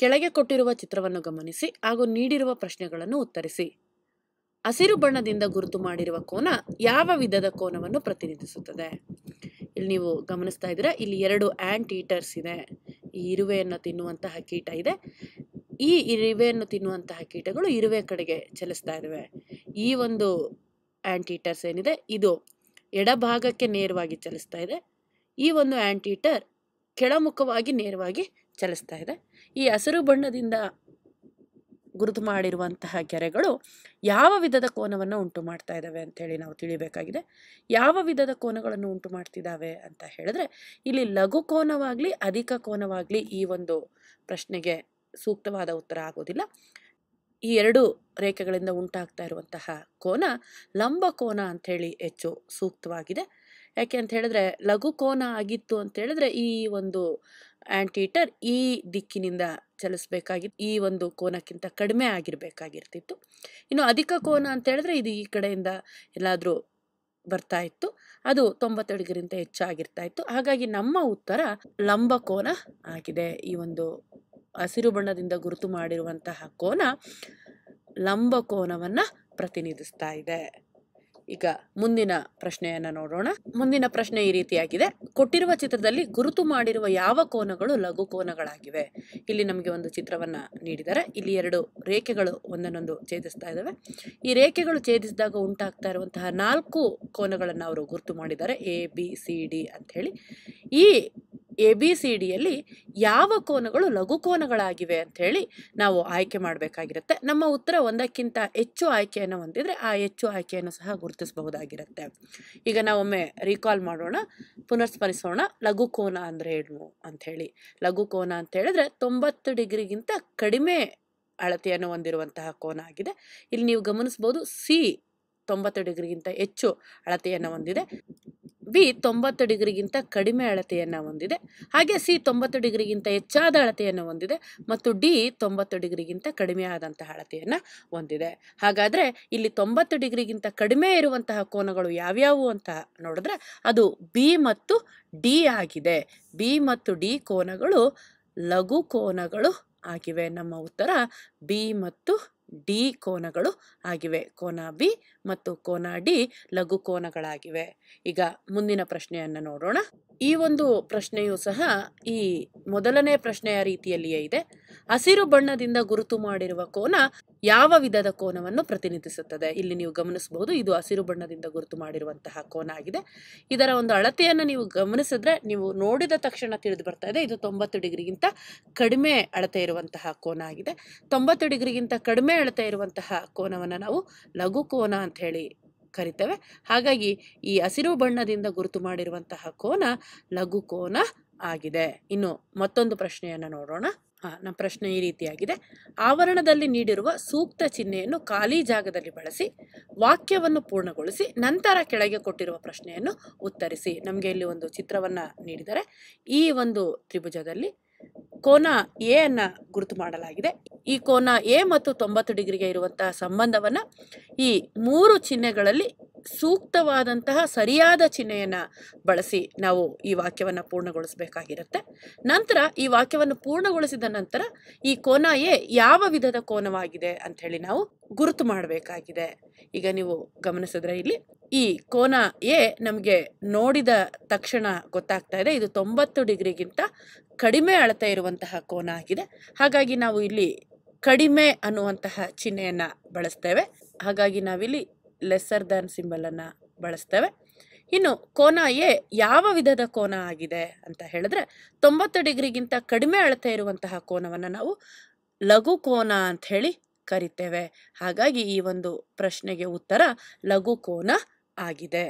ಕೆಳಗೆ ಕೊಟ್ಟಿರುವ ಚಿತ್ರವನ್ನು ಗಮನಿಸಿ ಹಾಗೂ ನೀಡಿರುವ ಪ್ರಶ್ನೆಗಳನ್ನು ಉತ್ತರಿಸಿ ಹಸಿರು ಬಣ್ಣದಿಂದ ಗುರುತು ಮಾಡಿರುವ ಕೋನ ಯಾವ ವಿಧದ ಕೋನವನ್ನು ಪ್ರತಿನಿಧಿಸುತ್ತದೆ ಇಲ್ಲಿ ನೀವು ಗಮನಿಸ್ತಾ ಇದ್ದೀರಾ ಇಲ್ಲಿ ಎರಡು ಆ್ಯಂಟ್ ಈಟರ್ಸ್ ಇದೆ ಈ ಇರುವೆಯನ್ನು ತಿನ್ನುವಂತಹ ಕೀಟ ಇದೆ ಈ ಇರುವೆಯನ್ನು ತಿನ್ನುವಂತಹ ಕೀಟಗಳು ಇರುವೆ ಕಡೆಗೆ ಚಲಿಸ್ತಾ ಇದ್ದಾವೆ ಈ ಒಂದು ಆ್ಯಂಟೀಟರ್ಸ್ ಏನಿದೆ ಇದು ಎಡಭಾಗಕ್ಕೆ ನೇರವಾಗಿ ಚಲಿಸ್ತಾ ಇದೆ ಈ ಒಂದು ಆ್ಯಂಟೀಟರ್ ಕೆಳಮುಖವಾಗಿ ನೇರವಾಗಿ ಚಲಿಸ್ತಾ ಇದೆ ಈ ಹಸಿರು ಬಣ್ಣದಿಂದ ಗುರುತು ಮಾಡಿರುವಂತಹ ಗೆರೆಗಳು ಯಾವ ವಿಧದ ಕೋನವನ್ನು ಉಂಟು ಮಾಡ್ತಾ ಇದ್ದಾವೆ ಅಂಥೇಳಿ ನಾವು ತಿಳಿಬೇಕಾಗಿದೆ ಯಾವ ವಿಧದ ಕೋನಗಳನ್ನು ಉಂಟು ಮಾಡ್ತಿದ್ದಾವೆ ಅಂತ ಹೇಳಿದ್ರೆ ಇಲ್ಲಿ ಲಘು ಕೋನವಾಗಲಿ ಅಧಿಕ ಕೋನವಾಗಲಿ ಈ ಒಂದು ಪ್ರಶ್ನೆಗೆ ಸೂಕ್ತವಾದ ಉತ್ತರ ಆಗೋದಿಲ್ಲ ಈ ಎರಡು ರೇಖೆಗಳಿಂದ ಉಂಟಾಗ್ತಾ ಇರುವಂತಹ ಕೋನ ಲಂಬ ಕೋನ ಅಂಥೇಳಿ ಹೆಚ್ಚು ಸೂಕ್ತವಾಗಿದೆ ಯಾಕೆ ಅಂತ ಹೇಳಿದ್ರೆ ಲಘು ಕೋನ ಆಗಿತ್ತು ಅಂತ ಹೇಳಿದ್ರೆ ಈ ಒಂದು ಆಂಟೀಟರ್ ಈ ದಿಕ್ಕಿನಿಂದ ಚಲಿಸಬೇಕಾಗಿತ್ತು ಈ ಒಂದು ಕೋನಕ್ಕಿಂತ ಕಡಿಮೆ ಆಗಿರಬೇಕಾಗಿರ್ತಿತ್ತು ಇನ್ನು ಅಧಿಕ ಕೋನ ಅಂತ ಹೇಳಿದ್ರೆ ಇದು ಈ ಕಡೆಯಿಂದ ಎಲ್ಲಾದರೂ ಬರ್ತಾ ಇತ್ತು ಅದು ತೊಂಬತ್ತೆರಡುಗಿಂತ ಹೆಚ್ಚಾಗಿರ್ತಾ ಇತ್ತು ಹಾಗಾಗಿ ನಮ್ಮ ಉತ್ತರ ಲಂಬ ಕೋನ ಆಗಿದೆ ಈ ಒಂದು ಹಸಿರು ಬಣ್ಣದಿಂದ ಗುರುತು ಮಾಡಿರುವಂತಹ ಕೋನ ಲಂಬ ಕೋನವನ್ನು ಪ್ರತಿನಿಧಿಸ್ತಾ ಇದೆ ಈಗ ಮುಂದಿನ ಪ್ರಶ್ನೆಯನ್ನ ನೋಡೋಣ ಮುಂದಿನ ಪ್ರಶ್ನೆ ಈ ರೀತಿಯಾಗಿದೆ ಕೊಟ್ಟಿರುವ ಚಿತ್ರದಲ್ಲಿ ಗುರುತು ಮಾಡಿರುವ ಯಾವ ಕೋನಗಳು ಲಘು ಕೋನಗಳಾಗಿವೆ ಇಲ್ಲಿ ನಮಗೆ ಒಂದು ಚಿತ್ರವನ್ನ ನೀಡಿದ್ದಾರೆ ಇಲ್ಲಿ ಎರಡು ರೇಖೆಗಳು ಒಂದನ್ನೊಂದು ಛೇದಿಸ್ತಾ ಇದಾವೆ ಈ ರೇಖೆಗಳು ಛೇದಿಸಿದಾಗ ಉಂಟಾಗ್ತಾ ಇರುವಂತಹ ನಾಲ್ಕು ಕೋನಗಳನ್ನು ಅವರು ಗುರುತು ಮಾಡಿದ್ದಾರೆ ಎ ಬಿ ಸಿ ಡಿ ಅಂತ ಹೇಳಿ ಈ ಎ ಬಿ ಸಿ ಡಿಯಲ್ಲಿ ಯಾವ ಕೋನಗಳು ಲಘು ಕೋನಗಳಾಗಿವೆ ಅಂಥೇಳಿ ನಾವು ಆಯ್ಕೆ ಮಾಡಬೇಕಾಗಿರುತ್ತೆ ನಮ್ಮ ಉತ್ತರ ಒಂದಕ್ಕಿಂತ ಹೆಚ್ಚು ಆಯ್ಕೆಯನ್ನು ಹೊಂದಿದರೆ ಆ ಹೆಚ್ಚು ಆಯ್ಕೆಯನ್ನು ಸಹ ಗುರುತಿಸಬಹುದಾಗಿರುತ್ತೆ ಈಗ ನಾವೊಮ್ಮೆ ರೀಕಾಲ್ ಮಾಡೋಣ ಪುನರ್ಸ್ಮರಿಸೋಣ ಲಘು ಕೋನ ಅಂದರೆ ಏನು ಅಂಥೇಳಿ ಲಘು ಕೋನ ಅಂತ ಹೇಳಿದ್ರೆ ತೊಂಬತ್ತು ಡಿಗ್ರಿಗಿಂತ ಕಡಿಮೆ ಅಳತೆಯನ್ನು ಹೊಂದಿರುವಂತಹ ಕೋನ ಆಗಿದೆ ಇಲ್ಲಿ ನೀವು ಗಮನಿಸ್ಬೋದು ಸಿ ತೊಂಬತ್ತು ಡಿಗ್ರಿಗಿಂತ ಹೆಚ್ಚು ಅಳತೆಯನ್ನು ಹೊಂದಿದೆ ಬಿ ತೊಂಬತ್ತು ಡಿಗ್ರಿಗಿಂತ ಕಡಿಮೆ ಅಳತೆಯನ್ನು ಹೊಂದಿದೆ ಹಾಗೆ ಸಿ ತೊಂಬತ್ತು ಡಿಗ್ರಿಗಿಂತ ಹೆಚ್ಚಾದ ಅಳತೆಯನ್ನು ಹೊಂದಿದೆ ಮತ್ತು ಡಿ ತೊಂಬತ್ತು ಡಿಗ್ರಿಗಿಂತ ಕಡಿಮೆ ಆದಂತಹ ಅಳತೆಯನ್ನು ಹೊಂದಿದೆ ಹಾಗಾದರೆ ಇಲ್ಲಿ ತೊಂಬತ್ತು ಡಿಗ್ರಿಗಿಂತ ಕಡಿಮೆ ಇರುವಂತಹ ಕೋನಗಳು ಯಾವ್ಯಾವು ಅಂತ ನೋಡಿದ್ರೆ ಅದು ಬಿ ಮತ್ತು ಡಿ ಆಗಿದೆ ಬಿ ಮತ್ತು ಡಿ ಕೋನಗಳು ಲಘು ಕೋನಗಳು ಆಗಿವೆ ನಮ್ಮ ಉತ್ತರ ಬಿ ಮತ್ತು ಡಿ ಕೋನಗಳು ಆಗಿವೆ ಕೋನ ಬಿ ಮತ್ತು ಕೋನ ಡಿ ಲಘು ಕೋನಗಳಾಗಿವೆ ಈಗ ಮುಂದಿನ ಪ್ರಶ್ನೆಯನ್ನು ನೋಡೋಣ ಈ ಒಂದು ಪ್ರಶ್ನೆಯೂ ಸಹ ಈ ಮೊದಲನೇ ಪ್ರಶ್ನೆಯ ರೀತಿಯಲ್ಲಿಯೇ ಇದೆ ಹಸಿರು ಬಣ್ಣದಿಂದ ಗುರುತು ಮಾಡಿರುವ ಕೋನ ಯಾವ ವಿಧದ ಕೋನವನ್ನು ಪ್ರತಿನಿಧಿಸುತ್ತದೆ ಇಲ್ಲಿ ನೀವು ಗಮನಿಸಬಹುದು ಇದು ಹಸಿರು ಬಣ್ಣದಿಂದ ಗುರುತು ಮಾಡಿರುವಂತಹ ಕೋನ ಆಗಿದೆ ಇದರ ಒಂದು ಅಳತೆಯನ್ನು ನೀವು ಗಮನಿಸಿದ್ರೆ ನೀವು ನೋಡಿದ ತಕ್ಷಣ ತಿಳಿದು ಬರ್ತಾ ಇದೆ ಇದು ತೊಂಬತ್ತು ಡಿಗ್ರಿಗಿಂತ ಕಡಿಮೆ ಅಳತೆ ಇರುವಂತಹ ಕೋನ ಆಗಿದೆ ತೊಂಬತ್ತು ಡಿಗ್ರಿಗಿಂತ ಕಡಿಮೆ ಅಳತೆ ಇರುವಂತಹ ಕೋನವನ್ನು ನಾವು ಲಘು ಕೋನ ಅಂತ ಹೇಳಿ ಕರಿತೇವೆ ಹಾಗಾಗಿ ಈ ಹಸಿರು ಬಣ್ಣದಿಂದ ಗುರುತು ಮಾಡಿರುವಂತಹ ಕೋನ ಲಘು ಕೋನ ಆಗಿದೆ ಇನ್ನು ಮತ್ತೊಂದು ಪ್ರಶ್ನೆಯನ್ನು ನೋಡೋಣ ನಮ್ಮ ಪ್ರಶ್ನೆ ಈ ರೀತಿಯಾಗಿದೆ ಆವರಣದಲ್ಲಿ ನೀಡಿರುವ ಸೂಕ್ತ ಚಿಹ್ನೆಯನ್ನು ಖಾಲಿ ಜಾಗದಲ್ಲಿ ಬಳಸಿ ವಾಕ್ಯವನ್ನು ಪೂರ್ಣಗೊಳಿಸಿ ನಂತರ ಕೆಳಗೆ ಕೊಟ್ಟಿರುವ ಪ್ರಶ್ನೆಯನ್ನು ಉತ್ತರಿಸಿ ನಮಗೆ ಇಲ್ಲಿ ಒಂದು ಚಿತ್ರವನ್ನು ನೀಡಿದರೆ ಈ ಒಂದು ತ್ರಿಭುಜದಲ್ಲಿ ಕೋನ ಎ ಅನ್ನು ಗುರುತು ಮಾಡಲಾಗಿದೆ ಈ ಕೋನ ಎ ಮತ್ತು ತೊಂಬತ್ತು ಡಿಗ್ರಿಗೆ ಇರುವಂತಹ ಸಂಬಂಧವನ್ನು ಈ ಮೂರು ಚಿಹ್ನೆಗಳಲ್ಲಿ ಸೂಕ್ತವಾದಂತಹ ಸರಿಯಾದ ಚಿಹ್ನೆಯನ್ನು ಬಳಸಿ ನಾವು ಈ ವಾಕ್ಯವನ್ನು ಪೂರ್ಣಗೊಳಿಸಬೇಕಾಗಿರುತ್ತೆ ನಂತರ ಈ ವಾಕ್ಯವನ್ನು ಪೂರ್ಣಗೊಳಿಸಿದ ನಂತರ ಈ ಕೋನ ಎ ಯಾವ ವಿಧದ ಕೋನವಾಗಿದೆ ಅಂತ ಹೇಳಿ ನಾವು ಗುರುತು ಮಾಡಬೇಕಾಗಿದೆ ಈಗ ನೀವು ಗಮನಿಸಿದ್ರೆ ಇಲ್ಲಿ ಈ ಕೋನ ಎ ನಮಗೆ ನೋಡಿದ ತಕ್ಷಣ ಗೊತ್ತಾಗ್ತಾ ಇದೆ ಇದು ತೊಂಬತ್ತು ಡಿಗ್ರಿಗಿಂತ ಕಡಿಮೆ ಅಳತೆ ಇರುವಂತಹ ಕೋನ ಆಗಿದೆ ಹಾಗಾಗಿ ನಾವು ಇಲ್ಲಿ ಕಡಿಮೆ ಅನ್ನುವಂತಹ ಚಿಹ್ನೆಯನ್ನು ಬಳಸ್ತೇವೆ ಹಾಗಾಗಿ ನಾವಿಲ್ಲಿ ಲೆಸ್ಸರ್ ದ್ಯಾನ್ ಸಿಂಬಲನ್ನು ಬಳಸ್ತೇವೆ ಇನ್ನು ಕೋನ ಎ ಯಾವ ವಿಧದ ಕೋನ ಆಗಿದೆ ಅಂತ ಹೇಳಿದ್ರೆ ತೊಂಬತ್ತು ಡಿಗ್ರಿಗಿಂತ ಕಡಿಮೆ ಅಳತೆ ಇರುವಂತಹ ಕೋನವನ್ನು ನಾವು ಲಘು ಕೋನ ಅಂತ ಹೇಳಿ ಕರಿತೇವೆ ಹಾಗಾಗಿ ಈ ಒಂದು ಪ್ರಶ್ನೆಗೆ ಉತ್ತರ ಲಘು ಕೋನ ಆಗಿದೆ